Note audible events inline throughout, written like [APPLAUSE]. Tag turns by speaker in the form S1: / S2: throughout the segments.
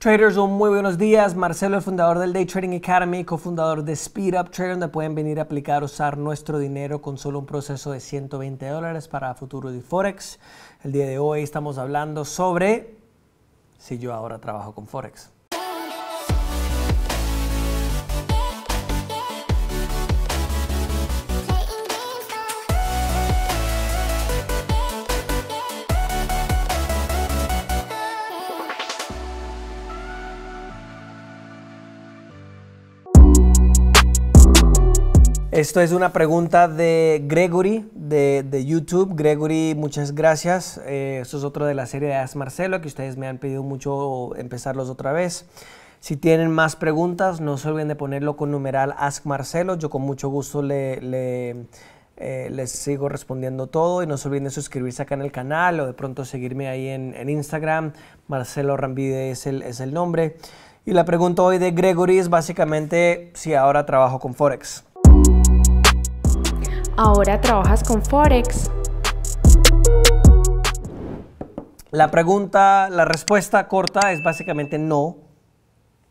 S1: Traders, un muy buenos días. Marcelo, el fundador del Day Trading Academy, cofundador de Speed Up Trader, donde pueden venir a aplicar, usar nuestro dinero con solo un proceso de 120 dólares para futuro de Forex. El día de hoy estamos hablando sobre si yo ahora trabajo con Forex. Esto es una pregunta de Gregory de, YouTube. Gregory, muchas gracias. Eh, esto es otro de la serie de Ask Marcelo que ustedes me han pedido mucho empezarlos otra vez. Si tienen más preguntas, no se olviden de ponerlo con numeral Ask Marcelo. Yo con mucho gusto le, eh, les sigo respondiendo todo. Y no se olviden de suscribirse acá en el canal o de pronto seguirme ahí en, Instagram. Marcelo Rambide es el nombre. Y la pregunta hoy de Gregory es básicamente si ahora trabajo con Forex ahora trabajas con Forex. La pregunta, la respuesta corta es básicamente no,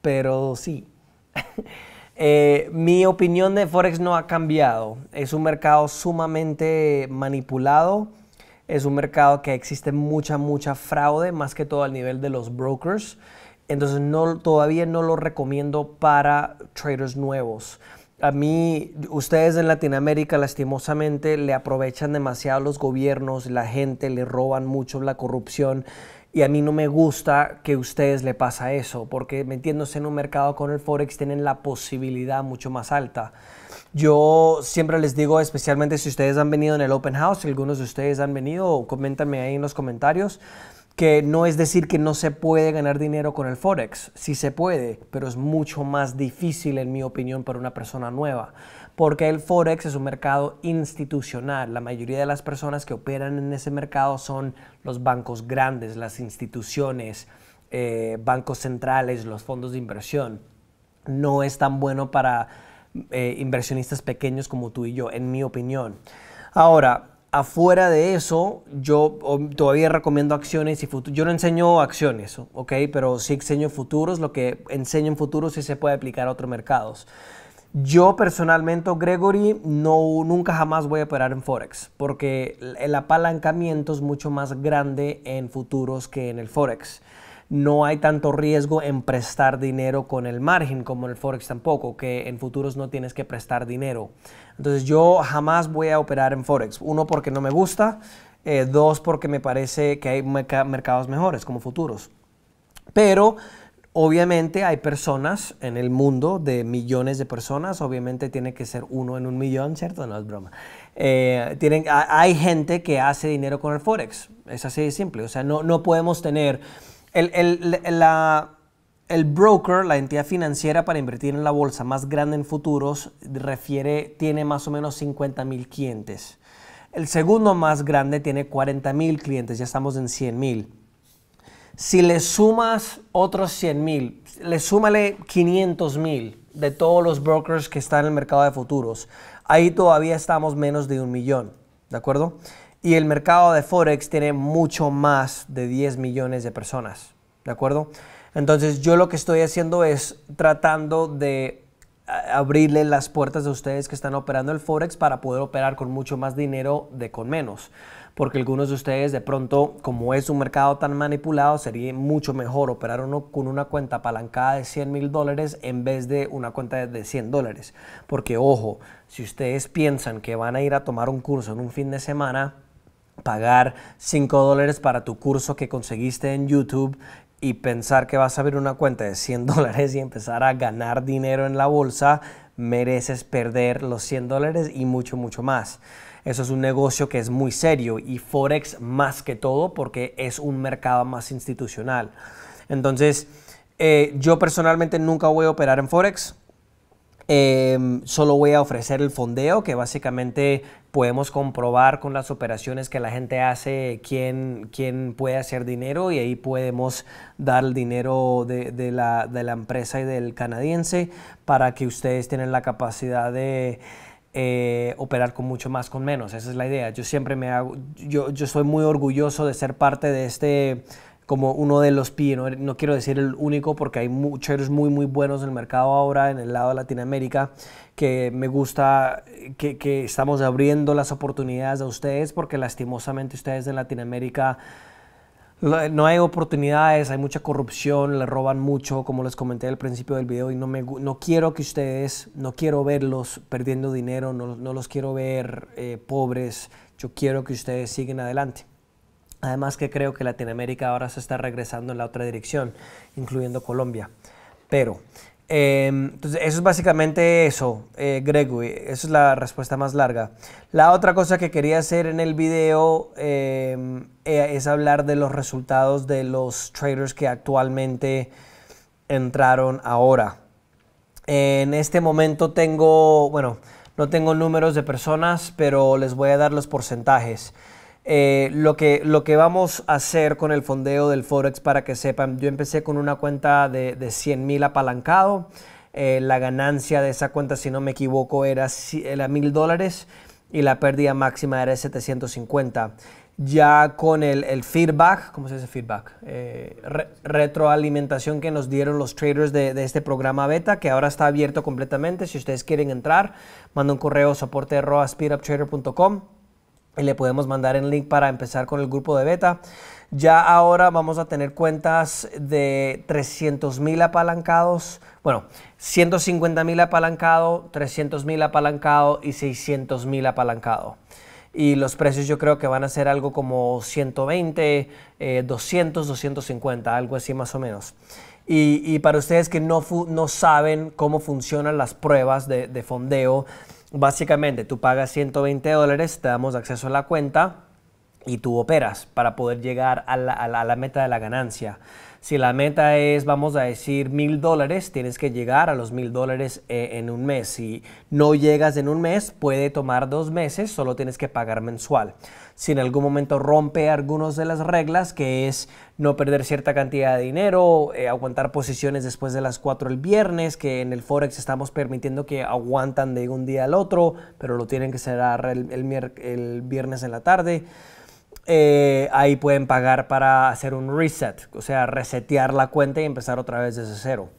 S1: pero sí. [LAUGHS] Eh, mi opinión de Forex no ha cambiado. Es un mercado sumamente manipulado. Es un mercado que existe mucha, mucha fraude, más que todo al nivel de los brokers. Entonces todavía no lo recomiendo para traders nuevos a mí, ustedes en Latinoamérica lastimosamente le aprovechan demasiado los gobiernos, la gente, le roban mucho la corrupción. Y a mí no me gusta que a ustedes le pasa eso, porque metiéndose en un mercado con el Forex tienen la posibilidad mucho más alta. Yo siempre les digo, especialmente si ustedes han venido en el Open House, si algunos de ustedes han venido, coméntame ahí en los comentarios que no es decir que no se puede ganar dinero con el Forex, sí se puede, pero es mucho más difícil en mi opinión para una persona nueva, porque el Forex es un mercado institucional, la mayoría de las personas que operan en ese mercado son los bancos grandes, las instituciones, eh, bancos centrales, los fondos de inversión. No es tan bueno para eh, inversionistas pequeños como tú y yo, en mi opinión. Ahora, Afuera de eso, yo todavía recomiendo acciones y futuros. Yo no enseño acciones, ¿ok? Pero sí enseño futuros. Lo que enseño en futuros sí se puede aplicar a otros mercados. Yo personalmente, Gregory, no, nunca jamás voy a operar en Forex, porque el apalancamiento es mucho más grande en futuros que en el Forex no hay tanto riesgo en prestar dinero con el margen como en el Forex tampoco, que en futuros no tienes que prestar dinero. Entonces yo jamás voy a operar en Forex. Uno, porque no me gusta. Eh, dos, porque me parece que hay mercados mejores como futuros. Pero Obviamente hay personas en el mundo de millones de personas, obviamente tiene que ser uno en un millón, ¿cierto? No es broma. Eh, tienen, hay gente que hace dinero con el Forex, es así de simple, o sea, no, no podemos tener el, el, broker, la entidad financiera para invertir en la bolsa más grande en futuros, refiere, tiene más o menos 50 mil clientes. El segundo más grande tiene 40 mil clientes, ya estamos en 100 mil. Si le sumas otros 100 mil, le súmale 500 mil de todos los brokers que están en el mercado de futuros. Ahí todavía estamos menos de un millón, ¿de acuerdo? Y el mercado de Forex tiene mucho más de 10 millones de personas, ¿de acuerdo? Entonces yo lo que estoy haciendo es tratando de eh, abrirle las puertas a ustedes que están operando el Forex para poder operar con mucho más dinero de con menos. Porque algunos de ustedes de pronto, como es un mercado tan manipulado, sería mucho mejor operar uno con una cuenta apalancada de 100 mil dólares en vez de una cuenta de 100 dólares. Porque ojo, si ustedes piensan que van a ir a tomar un curso en un fin de semana, pagar 5 dólares para tu curso que conseguiste en YouTube y pensar que vas a abrir una cuenta de 100 [LAUGHS] dólares y empezar a ganar dinero en la bolsa, mereces perder los 100 dólares y mucho, mucho más. Eso es un negocio que es muy serio y Forex más que todo porque es un mercado más institucional. Entonces, eh, yo personalmente nunca voy a operar en Forex. Em, solo voy a ofrecer el fondeo, que básicamente podemos comprobar con las operaciones que la gente hace quién, quién puede hacer dinero y ahí podemos dar el dinero de, la, empresa y del canadiense para que ustedes tienen la capacidad de... Eh, operar con mucho más con menos. Esa es la idea. Yo siempre me hago, yo, yo soy muy orgulloso de ser parte de este como uno de los pies, no, quiero decir el único porque hay muchos muy muy buenos en el mercado ahora en el lado de Latinoamérica que me gusta eh, que, estamos abriendo las oportunidades a ustedes porque lastimosamente ustedes en Latinoamérica no hay oportunidades, hay mucha corrupción, le roban mucho, como les comenté al principio del video, y no, me, no quiero que ustedes, no quiero verlos perdiendo dinero, no, los quiero ver eh, pobres, yo quiero que ustedes sigan adelante. Además que creo que Latinoamérica ahora se está regresando en la otra dirección, incluyendo Colombia. Pero, em, entonces eso es básicamente eso, eh, Gregory. Eh, esa es la respuesta más larga. La otra cosa que quería hacer en el video em, eh, es hablar de los resultados de los traders que actualmente entraron ahora. En este momento tengo, bueno, no tengo números de personas, pero les voy a dar los porcentajes. Eh, lo, que, lo que vamos a hacer con el fondeo del Forex para que sepan, yo empecé con una cuenta de, de 100 mil apalancado, eh, la ganancia de esa cuenta, si no me equivoco, era, mil 1000 dólares y la pérdida máxima era 750. Ya con el, feedback, ¿cómo se dice feedback? Eh, retroalimentación que nos dieron los traders de, este programa beta, que ahora está abierto completamente. Si ustedes quieren entrar, mandan un correo soporte.speeduptrader.com y le podemos mandar el link para empezar con el grupo de beta. Ya ahora vamos a tener cuentas de 300,000 mil apalancados, bueno, 150 mil apalancado, 300 mil apalancado y 600,000 mil apalancado. Y los precios yo creo que van a ser algo como 120, 200, 250, algo así más o menos. Y, para ustedes que no, no saben cómo funcionan las pruebas de fondeo, Básicamente, tú pagas 120 dólares, te damos acceso a la cuenta y tú operas para poder llegar a la, a la meta de la ganancia. Si la meta es, vamos a decir, mil dólares, tienes que llegar a los mil dólares eh, en un mes. Si no llegas en un mes, puede tomar dos meses, solo tienes que pagar mensual. Si en algún momento rompe algunas de las reglas, que es no perder cierta cantidad de dinero, eh, aguantar posiciones después de las 4 el viernes, que en el Forex estamos permitiendo que aguantan de un día al otro, pero lo tienen que cerrar el viernes en la tarde. Eh, ahí pueden pagar para hacer un reset, o sea, resetear la cuenta y empezar otra vez desde cero.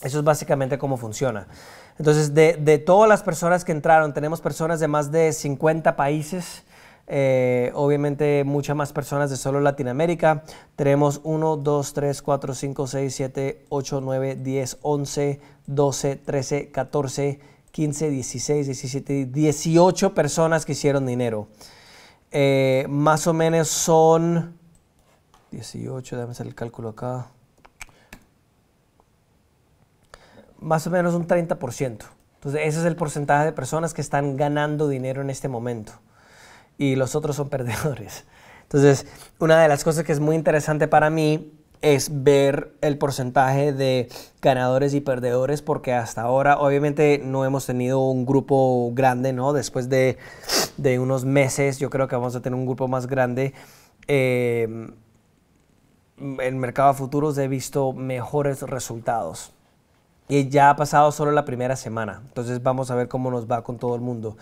S1: Eso es básicamente cómo funciona. Entonces, de, todas las personas que entraron, tenemos personas de más de 50 países. Eh, obviamente muchas más personas de solo Latinoamérica. Tenemos 1, 2, 3, 4, 5, 6, 7, 8, 9, 10, 11, 12, 13, 14, 15, 16, 17, 18 personas que hicieron dinero. Eh, más o menos son 18, déjame hacer el cálculo acá. Más o menos un 30%. Entonces, ese es el porcentaje de personas que están ganando dinero en este momento. Y los otros son [LAUGHS] perdedores. Entonces, una de las cosas que es muy interesante para mí es ver el porcentaje de ganadores y perdedores, porque hasta ahora obviamente no hemos tenido un grupo grande, ¿no? Después de, de unos meses yo creo que vamos a tener un grupo más grande. Em, en mercado futuros he visto mejores resultados. Y ya ha pasado solo la primera semana, entonces vamos a ver cómo nos va con todo el mundo.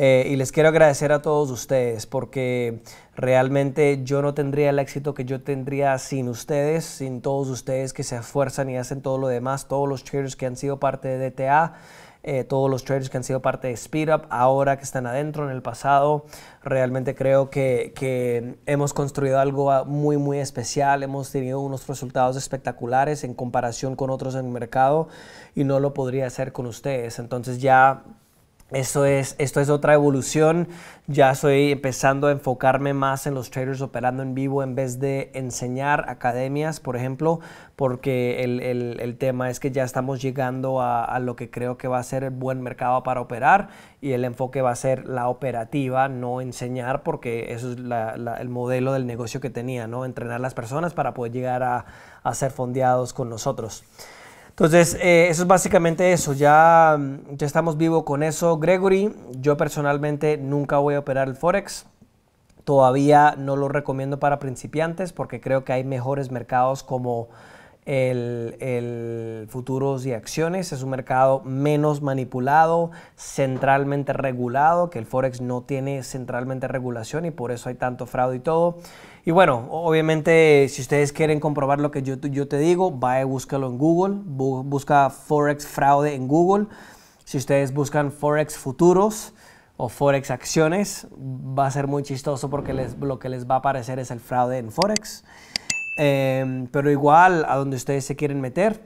S1: Eh, y les quiero agradecer a todos ustedes porque realmente yo no tendría el éxito que yo tendría sin ustedes, sin todos ustedes que se esfuerzan y hacen todo lo demás, todos los traders que han sido parte de DTA. Eh, todos los traders que han sido parte de SpeedUp, ahora que están adentro, en el pasado. Realmente creo que, que, hemos construido algo ah, muy, muy especial. Hemos tenido unos resultados espectaculares en comparación con otros en el mercado y no lo podría hacer con ustedes. Entonces ya esto es, otra evolución. Ya estoy empezando a enfocarme más en los traders operando en vivo en vez de enseñar academias, por ejemplo, porque el, tema es que ya estamos llegando a, lo que creo que va a ser el buen mercado para operar y el enfoque va a ser la operativa, no enseñar, porque eso es el modelo del negocio que tenía, ¿no? Entrenar a las personas para poder llegar a ser fondeados con nosotros. Entonces, eh, eso es básicamente eso. Ya, mm, ya estamos vivo con eso, Gregory. Yo personalmente nunca voy a operar el Forex. Todavía no lo recomiendo para principiantes porque creo que hay mejores mercados como el, futuros y acciones. Es un mercado menos manipulado, centralmente regulado, que el Forex no tiene centralmente regulación y por eso hay tanto fraude y todo. Y bueno, obviamente si ustedes quieren comprobar lo que yo, te digo, vaya búscalo en Google, busca Forex fraude en Google. Si ustedes buscan Forex futuros, o Forex acciones, va a ser muy chistoso porque lo que les va a aparecer es el fraude en Forex. Em, pero igual a donde ustedes se quieren meter,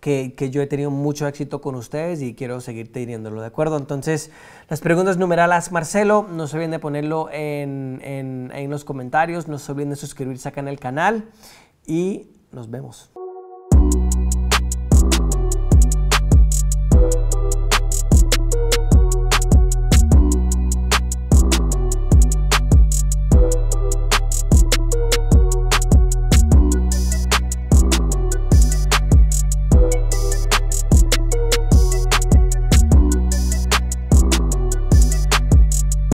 S1: que, yo he tenido mucho éxito con ustedes y quiero seguir teniéndolo ¿de acuerdo? Entonces, las preguntas numeralas, Marcelo, no se olviden de ponerlo en, en los comentarios, no se olviden de suscribirse acá en el canal y nos vemos.